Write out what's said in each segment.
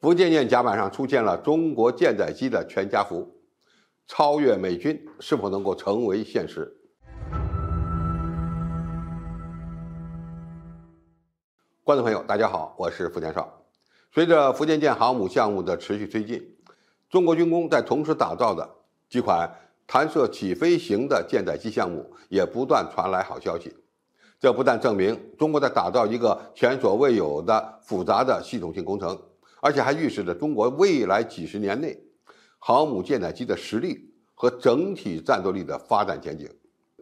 福建舰甲板上出现了中国舰载机的全家福，超越美军是否能够成为现实？观众朋友，大家好，我是福天少。随着福建舰航母项目的持续推进，中国军工在同时打造的几款弹射起飞型的舰载机项目也不断传来好消息。这不但证明中国在打造一个前所未有的复杂的系统性工程。而且还预示着中国未来几十年内航母舰载机的实力和整体战斗力的发展前景。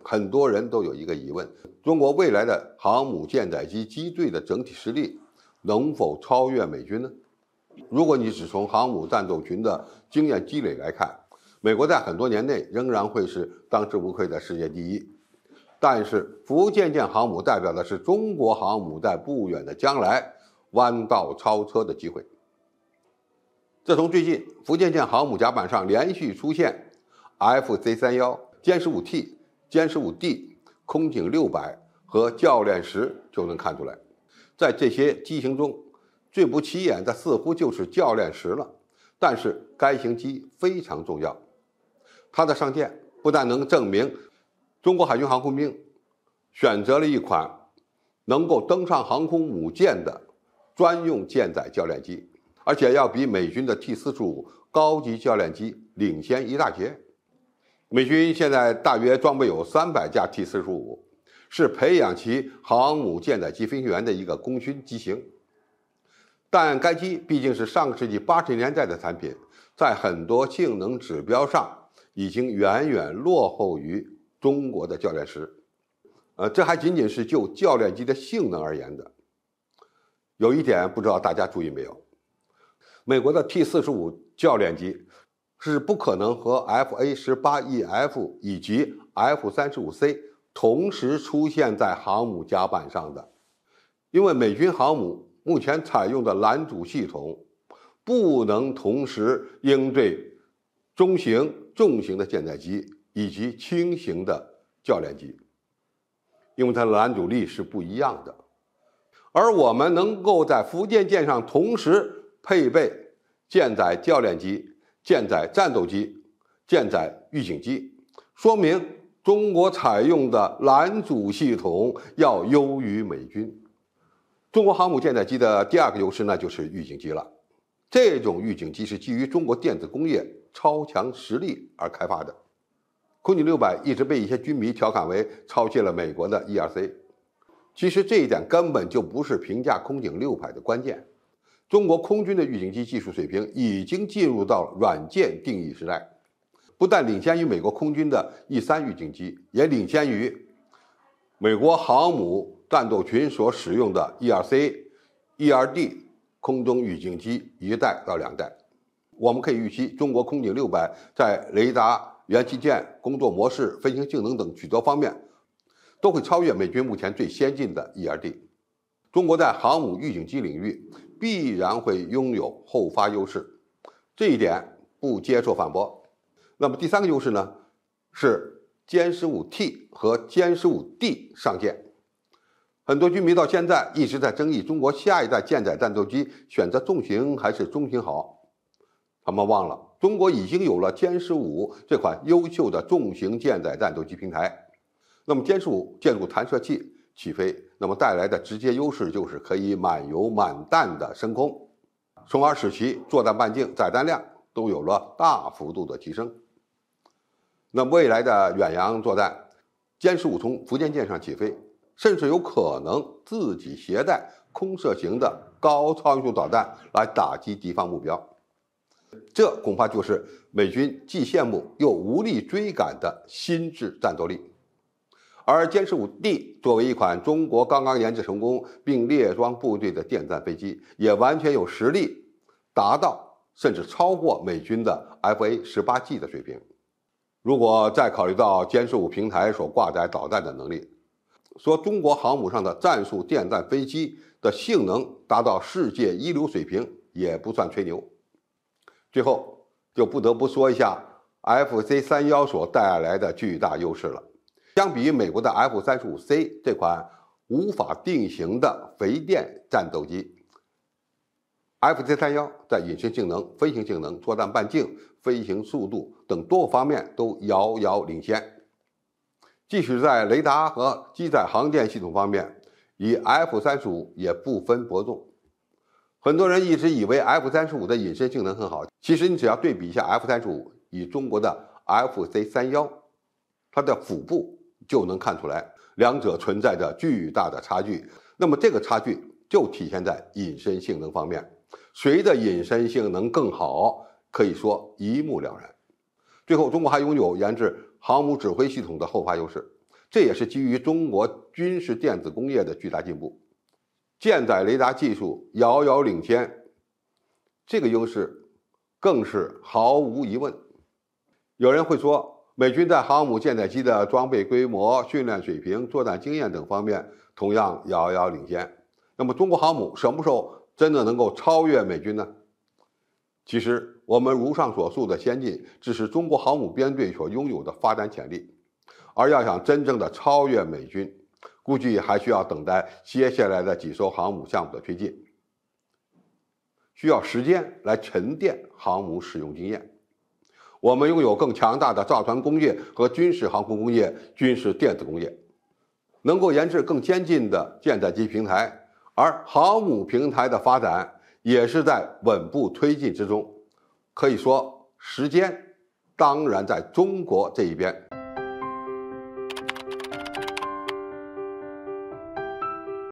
很多人都有一个疑问：中国未来的航母舰载机机队的整体实力能否超越美军呢？如果你只从航母战斗群的经验积累来看，美国在很多年内仍然会是当之无愧的世界第一。但是，福建舰航母代表的是中国航母在不远的将来弯道超车的机会。自从最近福建舰航母甲板上连续出现 FZ31、歼十五 T、歼十五 D、空警六百和教练十就能看出来。在这些机型中，最不起眼的似乎就是教练十了，但是该型机非常重要。它的上舰不但能证明中国海军航空兵选择了一款能够登上航空母舰的专用舰载教练机。而且要比美军的 T 四十五高级教练机领先一大截。美军现在大约装备有三百架 T 四十五，是培养其航母舰载机飞行员的一个功勋机型。但该机毕竟是上个世纪八十年代的产品，在很多性能指标上已经远远落后于中国的教练师。呃，这还仅仅是就教练机的性能而言的。有一点不知道大家注意没有？美国的 T 四十五教练机是不可能和 F A 十八 E F 以及 F 三十五 C 同时出现在航母甲板上的，因为美军航母目前采用的拦阻系统不能同时应对中型、重型的舰载机以及轻型的教练机，因为它的拦阻力是不一样的。而我们能够在福建舰上同时。配备舰载教练机、舰载战斗机、舰载预警机，说明中国采用的拦阻系统要优于美军。中国航母舰载机的第二个优势呢，就是预警机了。这种预警机是基于中国电子工业超强实力而开发的。空警六百一直被一些军迷调侃为抄袭了美国的 E R C，其实这一点根本就不是评价空警六百的关键。中国空军的预警机技术水平已经进入到软件定义时代，不但领先于美国空军的 E 三预警机，也领先于美国航母战斗群所使用的 E r C、E r D 空中预警机一代到两代。我们可以预期，中国空警六百在雷达元器件、工作模式、飞行性能等许多方面，都会超越美军目前最先进的 E r D。中国在航母预警机领域。必然会拥有后发优势，这一点不接受反驳。那么第三个优势呢？是歼十五 T 和歼十五 D 上舰。很多军迷到现在一直在争议中国下一代舰载战斗机选择重型还是中型好，他们忘了中国已经有了歼十五这款优秀的重型舰载战斗机平台。那么歼十五借助弹射器。起飞，那么带来的直接优势就是可以满油满弹的升空，从而使其作战半径、载弹量都有了大幅度的提升。那未来的远洋作战，歼十五从福建舰上起飞，甚至有可能自己携带空射型的高超音速导弹来打击敌方目标，这恐怕就是美军既羡慕又无力追赶的新质战斗力。而歼十五 D 作为一款中国刚刚研制成功并列装部队的电战飞机，也完全有实力达到甚至超过美军的 F A 十八 G 的水平。如果再考虑到歼十五平台所挂载导弹的能力，说中国航母上的战术电战飞机的性能达到世界一流水平也不算吹牛。最后就不得不说一下 F C 三幺所带来的巨大优势了。相比于美国的 F 三十五 C 这款无法定型的肥电战斗机，F C 三幺在隐身性能、飞行性能、作战半径、飞行速度等多个方面都遥遥领先。即使在雷达和机载航电系统方面，以 F 三十五也不分伯仲。很多人一直以为 F 三十五的隐身性能很好，其实你只要对比一下 F 三十五与中国的 F C 三幺，它的腹部。就能看出来，两者存在着巨大的差距。那么，这个差距就体现在隐身性能方面，谁的隐身性能更好，可以说一目了然。最后，中国还拥有研制航母指挥系统的后发优势，这也是基于中国军事电子工业的巨大进步，舰载雷达技术遥遥领先，这个优势更是毫无疑问。有人会说。美军在航母舰载机的装备规模、训练水平、作战经验等方面，同样遥遥领先。那么，中国航母什么时候真的能够超越美军呢？其实，我们如上所述的先进，只是中国航母编队所拥有的发展潜力。而要想真正的超越美军，估计还需要等待接下来的几艘航母项目的推进，需要时间来沉淀航母使用经验。我们拥有更强大的造船工业和军事航空工业、军事电子工业，能够研制更先进的舰载机平台，而航母平台的发展也是在稳步推进之中。可以说，时间当然在中国这一边。